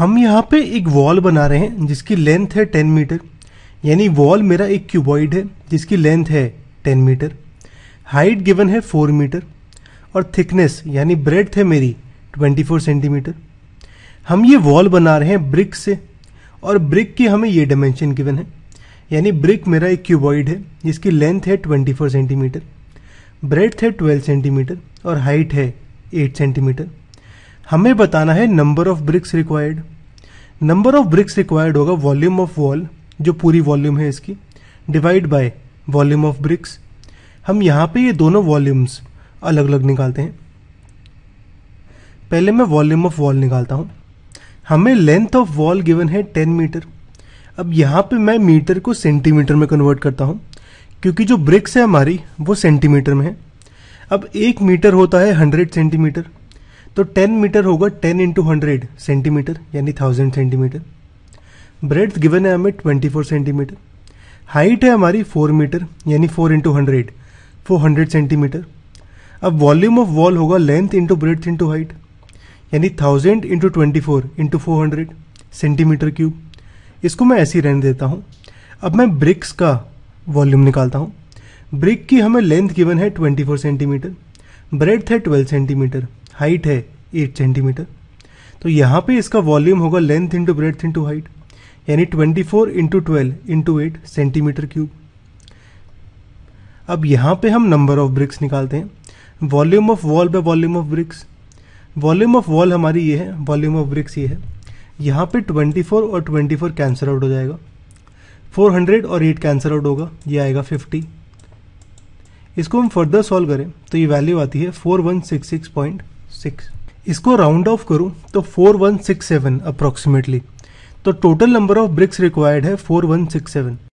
हम यहाँ पे एक वॉल बना रहे हैं जिसकी लेंथ है टेन मीटर यानी वॉल मेरा एक क्यूबॉइड है जिसकी लेंथ है टेन मीटर हाइट गिवन है फोर मीटर और थिकनेस यानी ब्रेड है मेरी ट्वेंटी फोर सेंटीमीटर हम ये वॉल बना रहे हैं ब्रिक से और ब्रिक की हमें ये डायमेंशन गिवन है यानी ब्रिक मेरा एक क्यूबॉइड है जिसकी लेंथ है 24 सेंटीमीटर ब्रेथ है 12 सेंटीमीटर और हाइट है 8 सेंटीमीटर हमें बताना है number of bricks required number of bricks required होगा वॉल्यूम ऑफ वॉल जो पूरी वॉल्यूम है इसकी divide by volume of bricks हम यहाँ पे ये दोनों वॉल्यूम्स अलग अलग निकालते हैं पहले मैं वॉल्यूम ऑफ वॉल निकालता हूँ हमें लेंथ ऑफ वॉल गिवन है टेन मीटर अब यहाँ पे मैं मीटर को सेंटीमीटर में कन्वर्ट करता हूँ क्योंकि जो ब्रिक्स है हमारी वो सेंटीमीटर में है अब एक मीटर होता है हंड्रेड सेंटीमीटर तो 10 मीटर होगा 10 इंटू हंड्रेड सेंटीमीटर यानी थाउजेंड सेंटीमीटर ब्रेड गिवन है हमें 24 सेंटीमीटर हाइट है हमारी 4 मीटर यानी 4 into hundred four hundred centimetre अब वॉल्यूम ऑफ वॉल होगा length into breadth into height यानी thousand into twenty four into four hundred centimetre cube इसको मैं ऐसे ही रहने देता हूँ अब मैं ब्रिक्स का वॉल्यूम निकालता हूँ ब्रिक की हमें लेंथ गिवन है ट्वेंटी फोर सेंटीमीटर ब्रेड है ट्वेल्व सेंटीमीटर हाइट है एट सेंटीमीटर तो यहाँ पे इसका वॉल्यूम होगा length into breadth into height यानी twenty four into twelve into eight centimetre cube अब यहाँ पे हम नंबर ऑफ ब्रिक्स निकालते हैं volume of wall by volume of bricks volume of wall हमारी ये है वॉल्यूम ऑफ ब्रिक्स ये है यहाँ पे 24 और 24 कैंसर आउट हो जाएगा 400 और 8 कैंसर आउट होगा ये आएगा 50 इसको हम फर्दर सॉल्व करें तो ये वैल्यू आती है 4166.5 सिक्स इसको राउंड ऑफ करूं तो four one six seven approximately तो total number of bricks required है फोर वन सिक्स सेवन